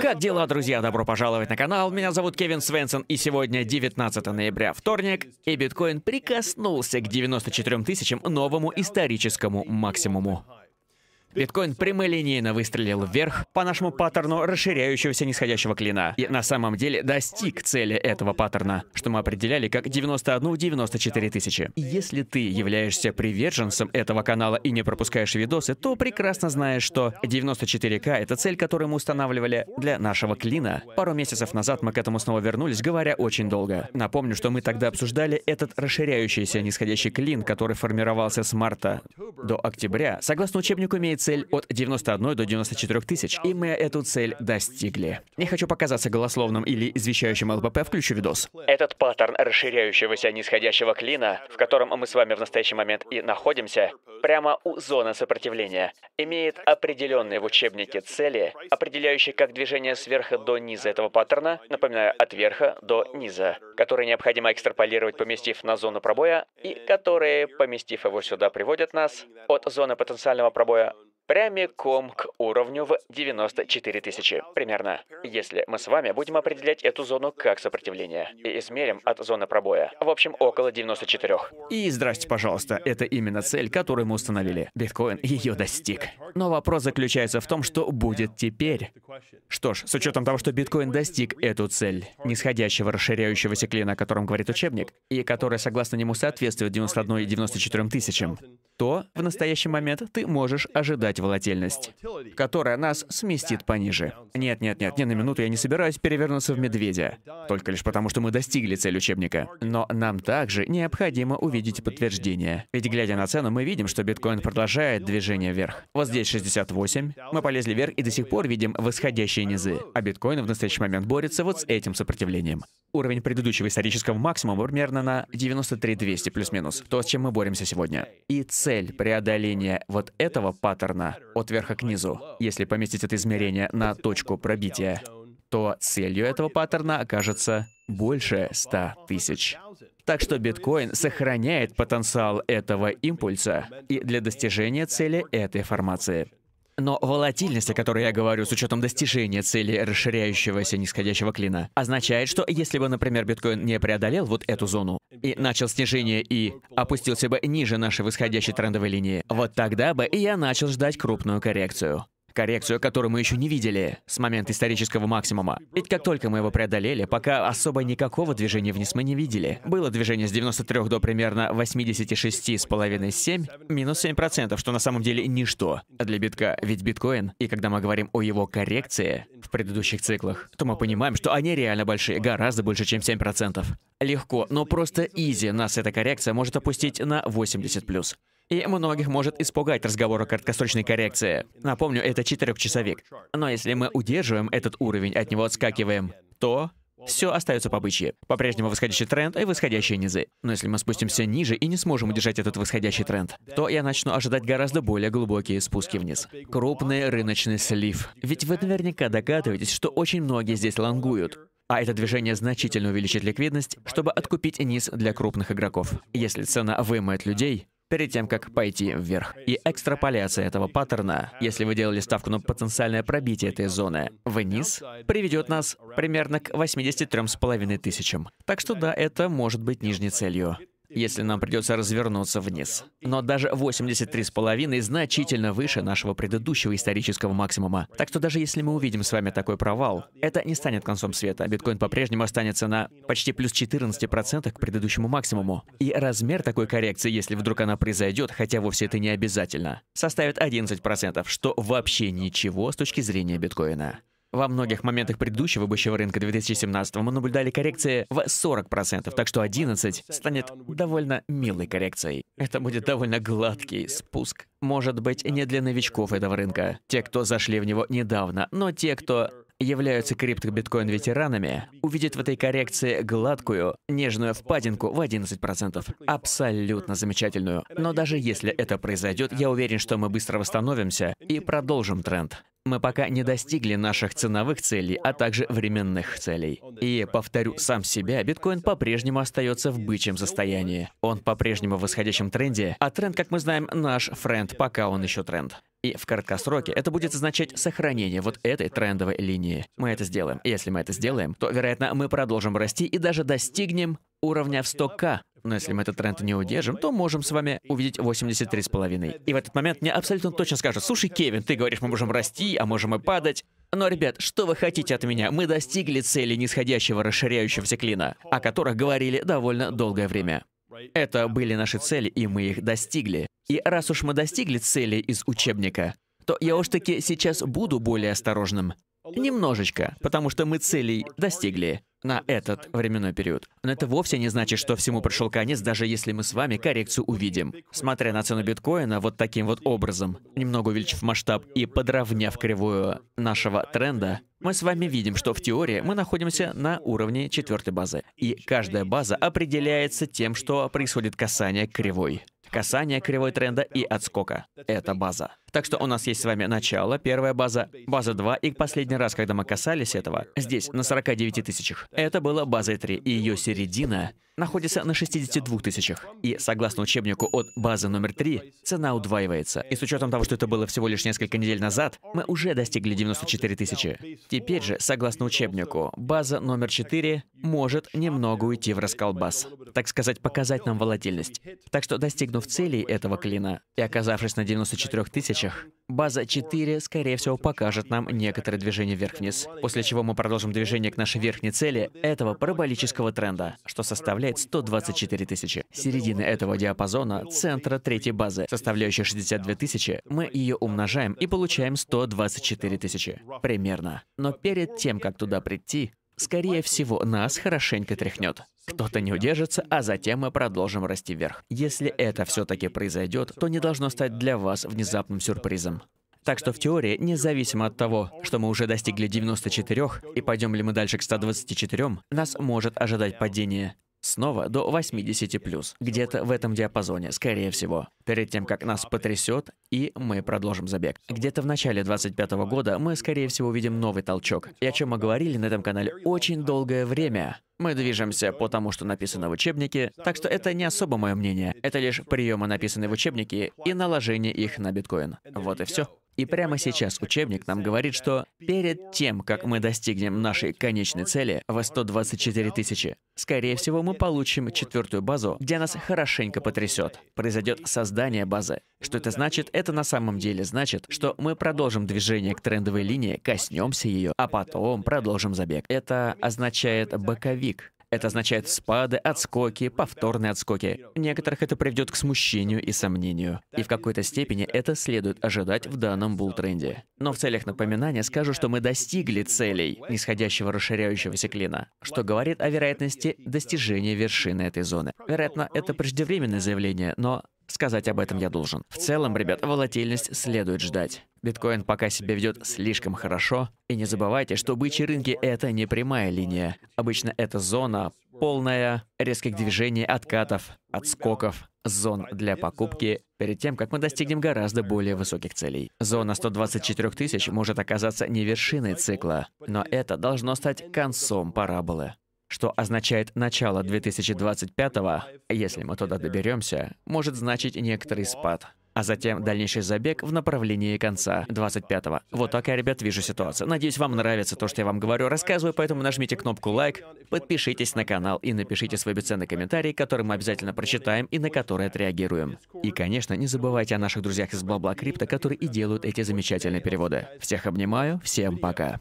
Как дела, друзья? Добро пожаловать на канал. Меня зовут Кевин Свенсон, и сегодня 19 ноября, вторник, и биткоин прикоснулся к 94 тысячам новому историческому максимуму. Биткоин прямолинейно выстрелил вверх по нашему паттерну расширяющегося нисходящего клина. И на самом деле достиг цели этого паттерна, что мы определяли как 91-94 тысячи. Если ты являешься приверженцем этого канала и не пропускаешь видосы, то прекрасно знаешь, что 94к — это цель, которую мы устанавливали для нашего клина. Пару месяцев назад мы к этому снова вернулись, говоря очень долго. Напомню, что мы тогда обсуждали этот расширяющийся нисходящий клин, который формировался с марта до октября. Согласно учебнику имеется цель от 91 до 94 тысяч, и мы эту цель достигли. Не хочу показаться голословным или извещающим ЛПП, включу видос. Этот паттерн расширяющегося нисходящего клина, в котором мы с вами в настоящий момент и находимся, прямо у зоны сопротивления, имеет определенные в учебнике цели, определяющие как движение сверху до низа этого паттерна, напоминаю, от верха до низа, которые необходимо экстраполировать, поместив на зону пробоя, и которые, поместив его сюда, приводят нас от зоны потенциального пробоя прямиком к уровню в 94 тысячи, примерно, если мы с вами будем определять эту зону как сопротивление и измерим от зоны пробоя. В общем, около 94. И здрасте, пожалуйста, это именно цель, которую мы установили. Биткоин ее достиг. Но вопрос заключается в том, что будет теперь. Что ж, с учетом того, что биткоин достиг эту цель, нисходящего расширяющегося клина, о котором говорит учебник, и которая, согласно нему, соответствует 91 и 94 тысячам, что в настоящий момент ты можешь ожидать волатильность, которая нас сместит пониже. Нет, нет, нет, ни на минуту я не собираюсь перевернуться в медведя, только лишь потому, что мы достигли цели учебника. Но нам также необходимо увидеть подтверждение. Ведь глядя на цену, мы видим, что биткоин продолжает движение вверх. Вот здесь 68, мы полезли вверх и до сих пор видим восходящие низы, а биткоин в настоящий момент борется вот с этим сопротивлением. Уровень предыдущего исторического максимума примерно на 93 200 плюс-минус, то, с чем мы боремся сегодня. И цель цель преодоления вот этого паттерна от верха к низу, если поместить это измерение на точку пробития, то целью этого паттерна окажется больше 100 тысяч. Так что биткоин сохраняет потенциал этого импульса и для достижения цели этой формации. Но волатильность, о которой я говорю, с учетом достижения цели расширяющегося нисходящего клина, означает, что если бы, например, биткоин не преодолел вот эту зону и начал снижение и опустился бы ниже нашей восходящей трендовой линии, вот тогда бы и я начал ждать крупную коррекцию коррекцию, которую мы еще не видели с момента исторического максимума. Ведь как только мы его преодолели, пока особо никакого движения вниз мы не видели. Было движение с 93 до примерно 86,5-7, минус 7%, что на самом деле ничто а для битка. Ведь биткоин, и когда мы говорим о его коррекции в предыдущих циклах, то мы понимаем, что они реально большие, гораздо больше, чем 7%. Легко, но просто изи нас эта коррекция может опустить на 80+. И многих может испугать разговор о краткосрочной коррекции. Напомню, это четырехчасовик. Но если мы удерживаем этот уровень, от него отскакиваем, то все остается по бычьи. По-прежнему восходящий тренд и восходящие низы. Но если мы спустимся ниже и не сможем удержать этот восходящий тренд, то я начну ожидать гораздо более глубокие спуски вниз. Крупный рыночный слив. Ведь вы наверняка догадываетесь, что очень многие здесь лонгуют. А это движение значительно увеличит ликвидность, чтобы откупить низ для крупных игроков. Если цена вымоет людей, перед тем, как пойти вверх. И экстраполяция этого паттерна, если вы делали ставку на потенциальное пробитие этой зоны вниз, приведет нас примерно к 83,5 тысячам. Так что да, это может быть нижней целью если нам придется развернуться вниз. Но даже 83,5 значительно выше нашего предыдущего исторического максимума. Так что даже если мы увидим с вами такой провал, это не станет концом света. Биткоин по-прежнему останется на почти плюс 14% к предыдущему максимуму. И размер такой коррекции, если вдруг она произойдет, хотя вовсе это не обязательно, составит 11%, что вообще ничего с точки зрения биткоина. Во многих моментах предыдущего бычьего рынка 2017 мы наблюдали коррекции в 40%, так что 11 станет довольно милой коррекцией. Это будет довольно гладкий спуск. Может быть, не для новичков этого рынка, те, кто зашли в него недавно, но те, кто являются криптобиткоин-ветеранами, увидят в этой коррекции гладкую, нежную впадинку в 11%. Абсолютно замечательную. Но даже если это произойдет, я уверен, что мы быстро восстановимся и продолжим тренд. Мы пока не достигли наших ценовых целей, а также временных целей. И, повторю сам себя, биткоин по-прежнему остается в бычьем состоянии. Он по-прежнему в восходящем тренде, а тренд, как мы знаем, наш френд, пока он еще тренд. И в краткосроке это будет означать сохранение вот этой трендовой линии. Мы это сделаем. Если мы это сделаем, то, вероятно, мы продолжим расти и даже достигнем уровня в 100к. Но если мы этот тренд не удержим, то можем с вами увидеть 83,5. И в этот момент мне абсолютно точно скажут, слушай, Кевин, ты говоришь, мы можем расти, а можем и падать. Но, ребят, что вы хотите от меня? Мы достигли цели нисходящего расширяющегося клина, о которых говорили довольно долгое время. Это были наши цели, и мы их достигли. И раз уж мы достигли цели из учебника, то я уж таки сейчас буду более осторожным. Немножечко, потому что мы целей достигли на этот временной период. Но это вовсе не значит, что всему пришел конец, даже если мы с вами коррекцию увидим. Смотря на цену биткоина вот таким вот образом, немного увеличив масштаб и подровняв кривую нашего тренда, мы с вами видим, что в теории мы находимся на уровне четвертой базы. И каждая база определяется тем, что происходит касание кривой. Касание кривой тренда и отскока — это база. Так что у нас есть с вами начало, первая база, база 2, и последний раз, когда мы касались этого, здесь, на 49 тысячах, это была база 3, и ее середина находится на 62 тысячах. И, согласно учебнику от базы номер 3, цена удваивается. И с учетом того, что это было всего лишь несколько недель назад, мы уже достигли 94 тысячи. Теперь же, согласно учебнику, база номер 4 может немного уйти в расколбас. Так сказать, показать нам волатильность. Так что, достигнув целей этого клина и оказавшись на 94 тысячах задачах. База 4, скорее всего, покажет нам некоторые движения вверх-вниз, после чего мы продолжим движение к нашей верхней цели этого параболического тренда, что составляет 124 тысячи. Середины этого диапазона — центра третьей базы, составляющая 62 тысячи, мы ее умножаем и получаем 124 тысячи. Примерно. Но перед тем, как туда прийти, Скорее всего, нас хорошенько тряхнет. Кто-то не удержится, а затем мы продолжим расти вверх. Если это все-таки произойдет, то не должно стать для вас внезапным сюрпризом. Так что в теории, независимо от того, что мы уже достигли 94, и пойдем ли мы дальше к 124, нас может ожидать падение. Снова до 80+, плюс, где-то в этом диапазоне, скорее всего, перед тем, как нас потрясет, и мы продолжим забег. Где-то в начале 2025 года мы, скорее всего, увидим новый толчок. И о чем мы говорили на этом канале очень долгое время. Мы движемся по тому, что написано в учебнике, так что это не особо мое мнение. Это лишь приемы, написанные в учебнике, и наложение их на биткоин. Вот и все. И прямо сейчас учебник нам говорит, что перед тем, как мы достигнем нашей конечной цели в 124 тысячи, скорее всего, мы получим четвертую базу, где нас хорошенько потрясет. Произойдет создание базы. Что это значит? Это на самом деле значит, что мы продолжим движение к трендовой линии, коснемся ее, а потом продолжим забег. Это означает боковик. Это означает спады, отскоки, повторные отскоки. Некоторых это приведет к смущению и сомнению. И в какой-то степени это следует ожидать в данном булл Но в целях напоминания скажу, что мы достигли целей нисходящего расширяющегося клина, что говорит о вероятности достижения вершины этой зоны. Вероятно, это преждевременное заявление, но Сказать об этом я должен. В целом, ребят, волатильность следует ждать. Биткоин пока себя ведет слишком хорошо. И не забывайте, что бычьи рынки — это не прямая линия. Обычно это зона, полная резких движений, откатов, отскоков, зон для покупки перед тем, как мы достигнем гораздо более высоких целей. Зона 124 тысяч может оказаться не вершиной цикла, но это должно стать концом параболы что означает начало 2025-го, если мы туда доберемся, может значить некоторый спад а затем дальнейший забег в направлении конца 25-го. Вот так я, ребят, вижу ситуацию. Надеюсь, вам нравится то, что я вам говорю, рассказываю, поэтому нажмите кнопку лайк, подпишитесь на канал и напишите свой бесценный комментарий, который мы обязательно прочитаем и на который отреагируем. И, конечно, не забывайте о наших друзьях из Бабла Крипта, которые и делают эти замечательные переводы. Всех обнимаю, всем пока.